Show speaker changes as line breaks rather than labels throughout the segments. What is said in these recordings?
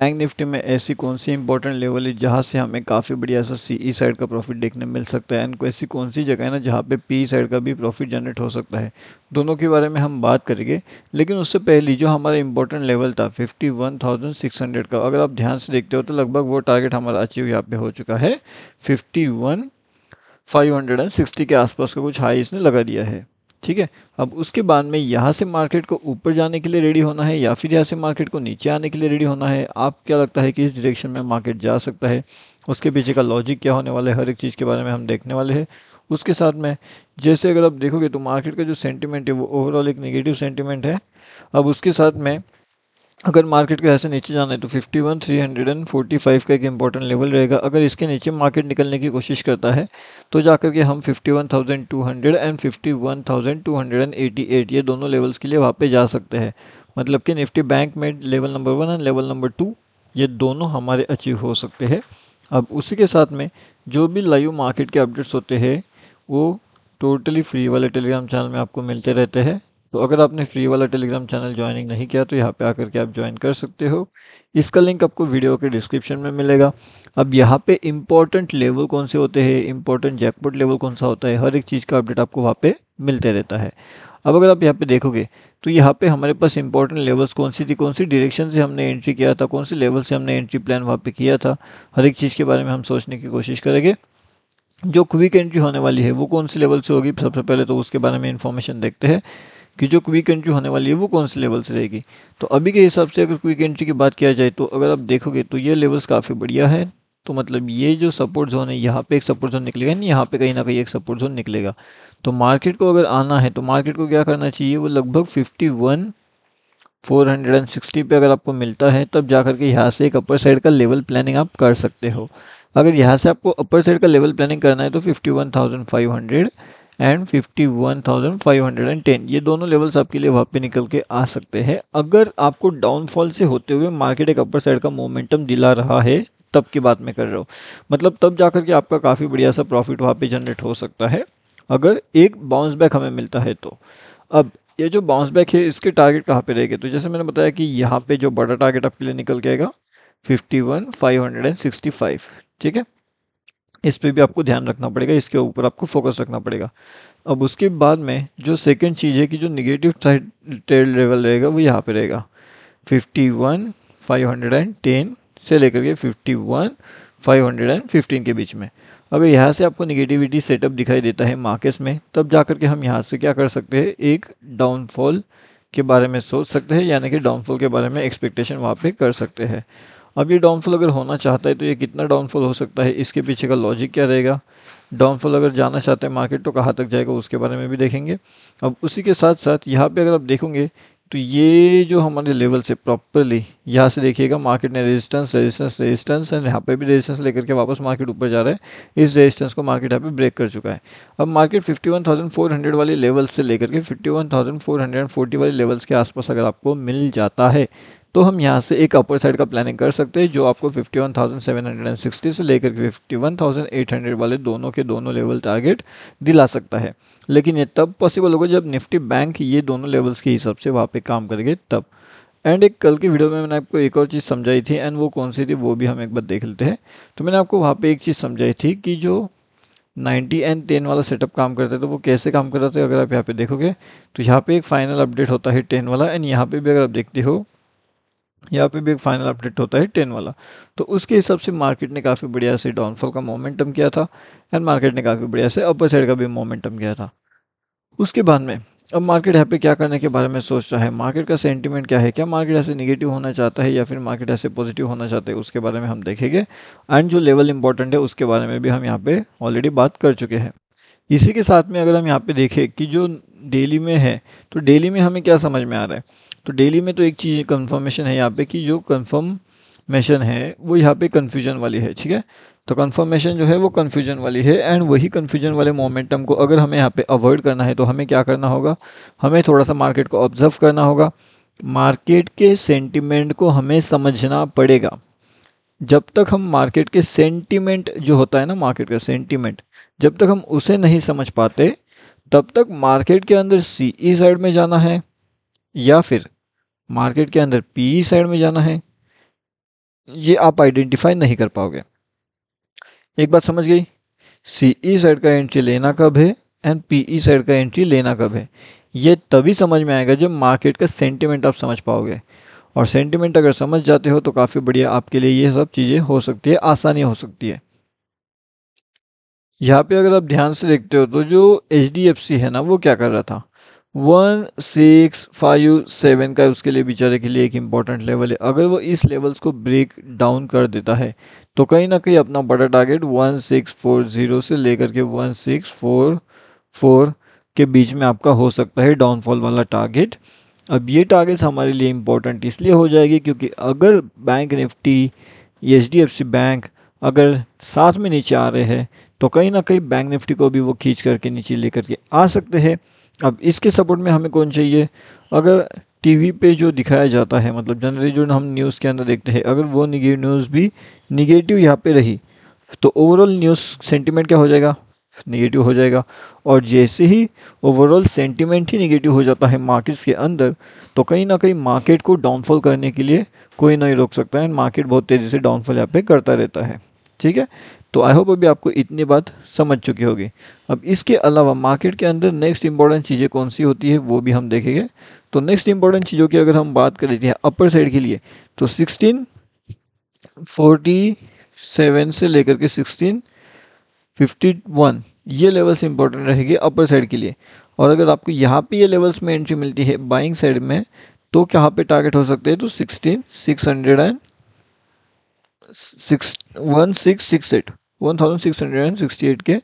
bank Nifty में ऐसी कौन सी इंपॉर्टेंट लेवल है जहाँ से हमें काफ़ी बढ़िया सा सी ई साइड का प्रॉफिट देखने मिल सकता है एंड ऐसी कौन सी जगह है ना जहाँ पे पी साइड e का भी प्रॉफिट जनरेट हो सकता है दोनों के बारे में हम बात करेंगे लेकिन उससे पहले जो हमारा इंपॉर्टेंट लेवल था fifty one thousand six hundred का अगर आप ध्यान से देखते हो तो लगभग वो टारगेट हमारा अचीव यहाँ पर हो चुका है fifty one five hundred and sixty के आसपास का कुछ हाई इसने लगा दिया है ठीक है अब उसके बाद में यहाँ से मार्केट को ऊपर जाने के लिए रेडी होना है या फिर यहाँ से मार्केट को नीचे आने के लिए रेडी होना है आप क्या लगता है कि इस डायरेक्शन में मार्केट जा सकता है उसके पीछे का लॉजिक क्या होने वाला है हर एक चीज़ के बारे में हम देखने वाले हैं उसके साथ में जैसे अगर आप देखोगे तो मार्केट का जो सेंटीमेंट है वो ओवरऑल एक नेगेटिव सेंटीमेंट है अब उसके साथ में अगर मार्केट को ऐसे नीचे जाना है तो fifty one three hundred and forty five का एक इंपॉर्टेंट लेवल रहेगा अगर इसके नीचे मार्केट निकलने की कोशिश करता है तो जाकर के हम fifty one thousand two hundred and fifty one thousand two hundred and eighty eight ये दोनों लेवल्स के लिए वहाँ पे जा सकते हैं मतलब कि निफ्टी बैंक में level number one and level number two ये दोनों हमारे अचीव हो सकते हैं अब उसी के साथ में जो भी लाइव मार्केट के अपडेट्स होते हैं वो टोटली फ्री वाले टेलीग्राम चैनल में आपको मिलते रहते हैं तो अगर आपने फ्री वाला टेलीग्राम चैनल ज्वाइनिंग नहीं किया तो यहाँ पे आकर के आप ज्वाइन कर सकते हो इसका लिंक आपको वीडियो के डिस्क्रिप्शन में मिलेगा अब यहाँ पे इंपॉर्टेंट लेवल कौन से होते हैं इम्पॉर्टेंट जैकपॉट लेवल कौन सा होता है हर एक चीज़ का अपडेट आपको वहाँ पे मिलते रहता है अब अगर आप यहाँ पे देखोगे तो यहाँ पे हमारे पास इंपॉर्टेंट लेवल्स कौन सी थी कौन सी डायरेक्शन से हमने एंट्री किया था कौन सी लेवल से हमने एंट्री प्लान वहाँ पे किया था हर एक चीज़ के बारे में हम सोचने की कोशिश करेंगे जो क्विक एंट्री होने वाली है वो कौन सी लेवल से होगी सबसे पहले तो उसके बारे में इन्फॉर्मेशन देखते हैं कि जो क्विक एंट्री होने वाली है वो कौन से लेवल से रहेगी तो अभी के हिसाब से अगर क्विक एंट्री की बात किया जाए तो अगर आप देखोगे तो ये लेवल्स काफ़ी बढ़िया है तो मतलब ये जो सपोर्ट जोन है यहाँ पे एक सपोर्ट जोन निकलेगा नहीं यहाँ पे कहीं ना कहीं एक सपोर्ट जोन निकलेगा तो मार्केट को अगर आना है तो मार्केट को क्या करना चाहिए वो लगभग fifty one four hundred and sixty पे अगर आपको मिलता है तब जा करके यहाँ से एक अपर साइड का लेवल प्लानिंग आप कर सकते हो अगर यहाँ से आपको अपर साइड का लेवल प्लानिंग करना है तो fifty one thousand five hundred and fifty one thousand five hundred and ten ये दोनों लेवल्स आपके लिए वहाँ पे निकल के आ सकते हैं अगर आपको डाउनफॉल से होते हुए मार्केट एक अपर साइड का मोमेंटम दिला रहा है तब की बात मैं कर रहा हूँ मतलब तब जाकर के आपका काफ़ी बढ़िया सा प्रॉफिट वहाँ पे जनरेट हो सकता है अगर एक बाउंस बैक हमें मिलता है तो अब ये जो बाउंस बैक है इसके टारगेट कहाँ पर रहेगा तो जैसे मैंने बताया कि यहाँ पर जो बड़ा टारगेट आपके लिए निकल के आएगा fifty one five hundred and sixty five ठीक है इस पर भी आपको ध्यान रखना पड़ेगा इसके ऊपर आपको फोकस रखना पड़ेगा अब उसके बाद में जो सेकेंड चीज़ है कि जो निगेटिव साइड ट्रेड लेवल रहेगा वो यहाँ पर रहेगा एंड टेन से लेकर के एंड फिफ्टीन के बीच में अगर यहाँ से आपको निगेटिविटी सेटअप दिखाई देता है मार्केट्स में तब जा के हम यहाँ से क्या कर सकते हैं एक डाउनफॉल के बारे में सोच सकते हैं यानी कि डाउनफॉल के बारे में एक्सपेक्टेशन वहाँ पे कर सकते हैं अब ये डाउनफॉल अगर होना चाहता है तो ये कितना डाउनफॉल हो सकता है इसके पीछे का लॉजिक क्या रहेगा डाउनफॉल अगर जाना चाहते हैं मार्केट तो कहाँ तक जाएगा उसके बारे में भी देखेंगे अब उसी के साथ साथ यहाँ पे अगर आप देखोगे तो ये जो हमारे लेवल से प्रॉपरली यहाँ से देखिएगा मार्केट ने रेजिस्टेंस रेजिस्टेंस रेजिस्टेंस एंड यहाँ पे भी रेजिस्टेंस लेकर के वापस मार्केट ऊपर जा रहा है इस रेजिस्टेंस को मार्केट यहाँ पे ब्रेक कर चुका है अब मार्केट 51,400 वाले लेवल से लेकर के 51,440 वाले लेवल्स के आसपास अगर आपको मिल जाता है तो हम यहाँ से एक अपर साइड का प्लानिंग कर सकते हैं जो आपको 51,760 से लेकर के 51,800 वाले दोनों के दोनों लेवल टारगेट दिला सकता है लेकिन ये तब पॉसिबल होगा जब निफ्टी बैंक ये दोनों लेवल्स के हिसाब से वहाँ पे काम करेंगे तब एंड एक कल की वीडियो में मैंने आपको एक और चीज़ समझाई थी एंड वो कौन सी थी वो भी हम एक बार देख लेते हैं तो मैंने आपको वहाँ पर एक चीज़ समझाई थी कि जो 90 एंड 10 वाला सेटअप काम करते है तो वो कैसे काम करता है अगर आप यहाँ पे देखोगे तो यहाँ पे एक फाइनल अपडेट होता है 10 वाला एंड यहाँ पे भी अगर आप देखते हो यहाँ पे भी एक फाइनल अपडेट होता है टेन वाला तो उसके हिसाब से मार्केट ने काफ़ी बढ़िया से डाउनफॉल का मोमेंटम किया था एंड मार्केट ने काफ़ी बढ़िया से अपर साइड का भी मोमेंटम किया था उसके बाद में अब मार्केट यहाँ पे क्या करने के बारे में सोच रहा है मार्केट का सेंटीमेंट क्या है क्या मार्केट ऐसे नेगेटिव होना चाहता है या फिर मार्केट ऐसे पॉजिटिव होना चाहता है उसके बारे में हम देखेंगे एंड जो लेवल इंपॉर्टेंट है उसके बारे में भी हम यहाँ पर ऑलरेडी बात कर चुके हैं इसी के साथ में अगर हम यहाँ पे देखें कि जो डेली में है तो डेली में हमें क्या समझ में आ रहा है तो डेली में तो एक चीज़ कन्फर्मेशन है यहाँ पे कि जो मेशन है वो यहाँ पे कन्फ्यूजन वाली है ठीक है तो कन्फर्मेशन जो है वो कन्फ्यूजन वाली है एंड वही कन्फ्यूजन वाले मोमेंटम को अगर हमें यहाँ पे अवॉइड करना है तो हमें क्या करना होगा हमें थोड़ा सा मार्केट को ऑब्जर्व करना होगा मार्केट के सेंटिमेंट को हमें समझना पड़ेगा जब तक हम मार्केट के सेंटिमेंट जो होता है ना मार्केट का सेंटिमेंट जब तक हम उसे नहीं समझ पाते तब तक मार्केट के अंदर सी ई साइड में जाना है या फिर मार्केट के अंदर पी ई साइड में जाना है ये आप आइडेंटिफाई नहीं कर पाओगे एक बात समझ गई सी ई साइड का एंट्री लेना कब है एंड पी ई साइड का एंट्री लेना कब है ये तभी समझ में आएगा जब मार्केट का सेंटिमेंट आप समझ पाओगे और सेंटिमेंट अगर समझ जाते हो तो काफ़ी बढ़िया आपके लिए ये सब चीज़ें हो सकती है आसानी हो सकती है यहाँ पे अगर आप ध्यान से देखते हो तो जो एच है ना वो क्या कर रहा था वन सिक्स फाइव सेवन का उसके लिए बेचारे के लिए एक इम्पॉर्टेंट लेवल है अगर वो इस लेवल्स को ब्रेक डाउन कर देता है तो कहीं ना कहीं अपना बड़ा target one six four zero से लेकर के वन सिक्स फोर फोर के बीच में आपका हो सकता है डाउनफॉल वाला टारगेट अब ये टारगेट्स हमारे लिए इम्पोर्टेंट इसलिए हो जाएगी क्योंकि अगर बैंक निफ्टी एच बैंक अगर साथ में नीचे आ रहे हैं तो कहीं ना कहीं बैंक निफ्टी को भी वो खींच करके नीचे लेकर के आ सकते हैं अब इसके सपोर्ट में हमें कौन चाहिए अगर टीवी पे जो दिखाया जाता है मतलब जनरली जो हम न्यूज़ के अंदर देखते हैं अगर वो निगेटिव न्यूज़ भी निगेटिव यहाँ पे रही तो ओवरऑल न्यूज़ सेंटीमेंट क्या हो जाएगा निगेटिव हो जाएगा और जैसे ही ओवरऑल सेंटीमेंट ही निगेटिव हो जाता है मार्केट्स के अंदर तो कहीं ना कहीं मार्केट को डाउनफॉल करने के लिए कोई नहीं रोक सकता है मार्केट बहुत तेज़ी से डाउनफॉल यहाँ पे करता रहता है ठीक है तो आई होप अभी आपको इतनी बात समझ चुकी होगी अब इसके अलावा मार्केट के अंदर नेक्स्ट इंपॉर्टेंट चीज़ें कौन सी होती है वो भी हम देखेंगे तो नेक्स्ट इंपॉर्टेंट चीज़ों की अगर हम बात कर लेते हैं अपर साइड के लिए तो सिक्सटीन फोर्टी सेवन से लेकर के सिक्सटीन फिफ्टी वन ये लेवल्स इंपॉर्टेंट रहेगी अपर साइड के लिए और अगर आपको यहाँ पे ये लेवल्स में एंट्री मिलती है बाइंग साइड में तो कहाँ पे टारगेट हो सकते हैं तो sixteen six hundred and six one six six eight one thousand six hundred and sixty eight के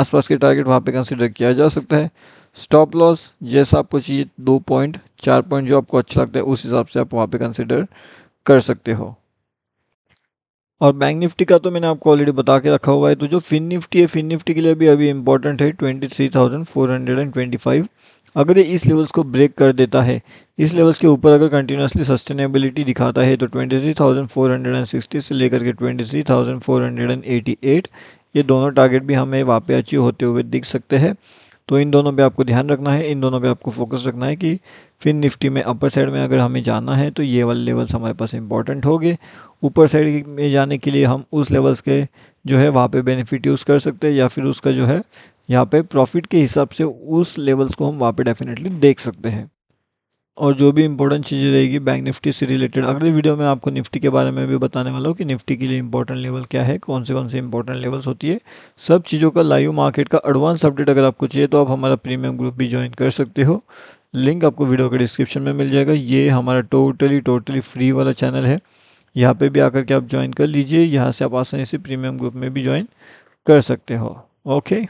आसपास के टारगेट वहाँ पे कंसिडर किया जा सकता है स्टॉप लॉस जैसा आपको चाहिए दो पॉइंट चार पॉइंट जो आपको अच्छा लगता है उस हिसाब से आप वहाँ पे कंसिडर कर सकते हो और बैंक निफ्टी का तो मैंने आपको ऑलरेडी बता के रखा हुआ है तो जो फिन निफ्टी है फिन निफ्टी के लिए भी अभी इंपॉर्टेंट है twenty three thousand four hundred and twenty five अगर ये इस लेवल्स को ब्रेक कर देता है इस लेवल्स के ऊपर अगर कंटिन्यूसली सस्टेनेबिलिटी दिखाता है तो 23,460 से लेकर के 23,488 ये दोनों टारगेट भी हमें वहाँ पे अचीव होते हुए दिख सकते हैं तो इन दोनों पे आपको ध्यान रखना है इन दोनों पे आपको फोकस रखना है कि फिर निफ्टी में अपर साइड में अगर हमें जाना है तो ये वाले लेवल्स हमारे पास इंपॉर्टेंट गए ऊपर साइड में जाने के लिए हम उस लेवल्स के जो है वहाँ पे बेनिफिट यूज़ कर सकते हैं या फिर उसका जो है यहाँ पे प्रॉफिट के हिसाब से उस लेवल्स को हम वहाँ पे डेफिनेटली देख सकते हैं और जो भी इंपॉर्टेंट चीज़ें रहेगी बैंक निफ्टी से रिलेटेड अगले वीडियो में आपको निफ्टी के बारे में भी बताने वाला हूँ कि निफ्टी के लिए इंपॉर्टेंट लेवल क्या है कौन से कौन से इंपॉर्टेंट लेवल्स होती है सब चीज़ों का लाइव मार्केट का एडवांस अपडेट अगर आपको चाहिए तो आप हमारा प्रीमियम ग्रुप भी ज्वाइन कर सकते हो लिंक आपको वीडियो के डिस्क्रिप्शन में मिल जाएगा ये हमारा टोटली टोटली फ्री वाला चैनल है यहाँ पर भी आकर के आप ज्वाइन कर लीजिए यहाँ से आप आसानी से प्रीमियम ग्रुप में भी ज्वाइन कर सकते हो ओके